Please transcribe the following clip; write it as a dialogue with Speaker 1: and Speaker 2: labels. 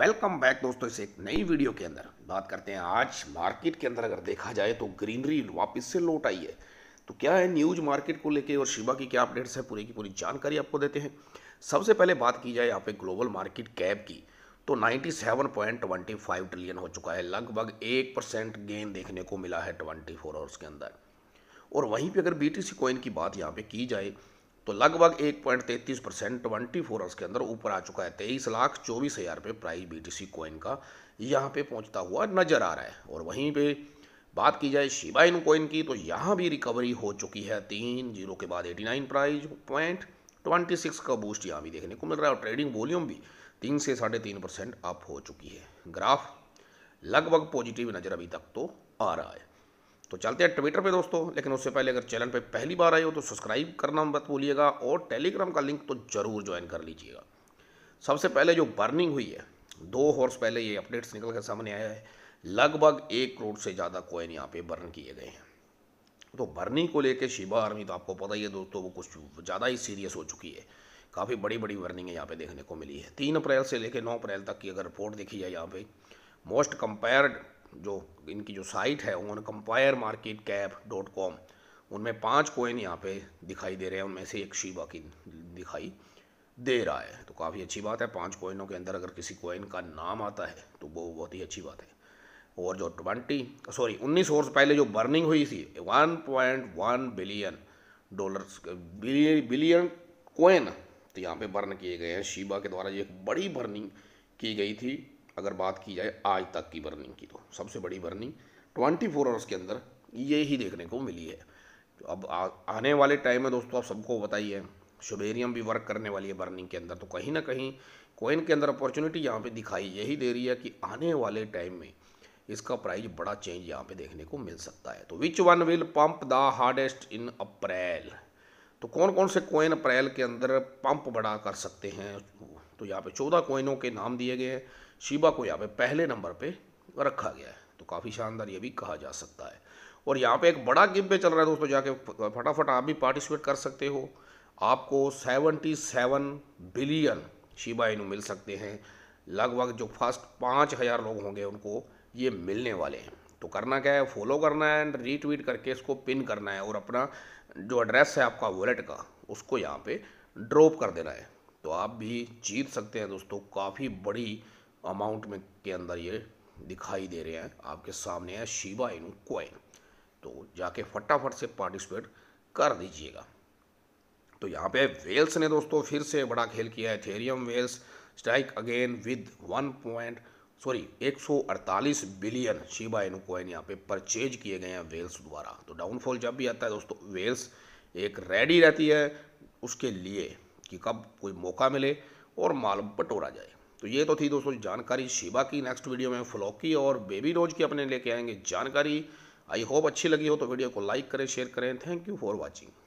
Speaker 1: welcome back दोस्तों इस एक नई वीडियो के अंदर बात करते हैं आज मार्केट के अंदर अगर देखा जाए तो ग्रीनरी वापस से लौट आई है तो क्या है न्यूज मार्केट को लेके और शिबा की क्या अपडेट्स है पूरी की पूरी जानकारी आपको देते हैं सबसे पहले बात की जाए यहाँ पे ग्लोबल मार्केट कैप की तो 97.25 ट्रिलियन हो चुका है लगभग एक परसेंट गेन देखने को मिला है ट्वेंटी फोर आवर्स के अंदर और वहीं पर अगर बी टी कॉइन की बात यहाँ पर की जाए तो लगभग एक पॉइंट तैतीस परसेंट ट्वेंटी फोर आवर्स के अंदर ऊपर आ चुका है तेईस लाख चौबीस हज़ार रुपये प्राइस सी कॉइन का यहाँ पे पहुँचता हुआ नज़र आ रहा है और वहीं पे बात की जाए शिबाइन कॉइन की तो यहाँ भी रिकवरी हो चुकी है तीन जीरो के बाद eighty nine price point twenty six का बूस्ट यहाँ भी देखने को मिल रहा है और ट्रेडिंग वॉल्यूम भी तीन से साढ़े तीन परसेंट अप हो चुकी है ग्राफ लगभग पॉजिटिव नज़र अभी तक तो आ रहा है तो चलते हैं ट्विटर पे दोस्तों लेकिन उससे पहले अगर चैनल पे पहली बार आए हो तो सब्सक्राइब करना मत भूलिएगा और टेलीग्राम का लिंक तो ज़रूर ज्वाइन कर लीजिएगा सबसे पहले जो बर्निंग हुई है दो हॉर्स पहले ये अपडेट्स निकल कर सामने आया है लगभग एक करोड़ से ज़्यादा कोइन यहाँ पे बर्न किए गए हैं तो बर्निंग को लेकर शिबा आर्मी तो आपको पता ही है दोस्तों वो कुछ ज़्यादा ही सीरियस हो चुकी है काफ़ी बड़ी बड़ी बर्निंग यहाँ पे देखने को मिली है तीन अप्रैल से लेकर नौ अप्रैल तक की अगर रिपोर्ट देखी जाए यहाँ पे मोस्ट कंपेयर्ड जो इनकी जो साइट है उन्होंने compare market cap dot com उनमें पाँच कोइन यहाँ पे दिखाई दे रहे हैं उनमें से एक शिवा की दिखाई दे रहा है तो काफ़ी अच्छी बात है पाँच कोइनों के अंदर अगर किसी कोइन का नाम आता है तो वो बहुत ही अच्छी बात है और जो ट्वेंटी सॉरी उन्नीस और पहले जो बर्निंग हुई थी one point one billion dollar billion coin तो यहाँ पे बर्न किए गए हैं शिबा के द्वारा ये एक बड़ी बर्निंग की गई थी अगर बात की जाए आज तक की बर्निंग की तो सबसे बड़ी बर्निंग ट्वेंटी फोर आवर्स के अंदर ये ही देखने को मिली है अब आ, आने वाले टाइम में दोस्तों आप सबको बताइए शुबेरियम भी वर्क करने वाली है बर्निंग के अंदर तो कहीं ना कहीं कोइन के अंदर अपॉर्चुनिटी यहाँ पे दिखाई यही दे रही है कि आने वाले टाइम में इसका प्राइस बड़ा चेंज यहाँ पे देखने को मिल सकता है तो which one will pump the hardest in April तो कौन कौन से कोइन अप्रैल के अंदर पंप बड़ा कर सकते हैं तो यहाँ पे चौदह कोइनों के नाम दिए गए हैं शिबा को यहाँ पे पहले नंबर पे रखा गया है तो काफ़ी शानदार ये भी कहा जा सकता है और यहाँ पे एक बड़ा पे चल रहा है दोस्तों जाके फटाफट आप भी पार्टिसिपेट कर सकते हो आपको seventy seven billion Shiba Inu मिल सकते हैं लगभग जो फर्स्ट पाँच हज़ार लोग होंगे उनको ये मिलने वाले हैं तो करना क्या है फॉलो करना है एंड रीट्वीट करके इसको पिन करना है और अपना जो एड्रेस है आपका वॉलेट का उसको यहाँ पे ड्रॉप कर देना है तो आप भी जीत सकते हैं दोस्तों काफ़ी बड़ी अमाउंट में के अंदर ये दिखाई दे रहे हैं आपके सामने है शिवा इन कोइन तो जाके फटाफट से पार्टिसिपेट कर दीजिएगा तो यहाँ पे वेल्स ने दोस्तों फिर से बड़ा खेल किया है Ethereum whales strike again with one point sorry 148 billion Shiba Inu coin यहाँ पे परचेज किए गए हैं वेल्स द्वारा तो डाउनफॉल जब भी आता है दोस्तों वेल्स एक रेडी रहती है उसके लिए कि कब कोई मौका मिले और माल बटोरा जाए तो ये तो थी दोस्तों जानकारी शिबा की नेक्स्ट वीडियो में फ्लॉकी और बेबी रोज की अपने लेके आएंगे जानकारी आई होप अच्छी लगी हो तो वीडियो को लाइक करें शेयर करें थैंक यू फॉर वॉचिंग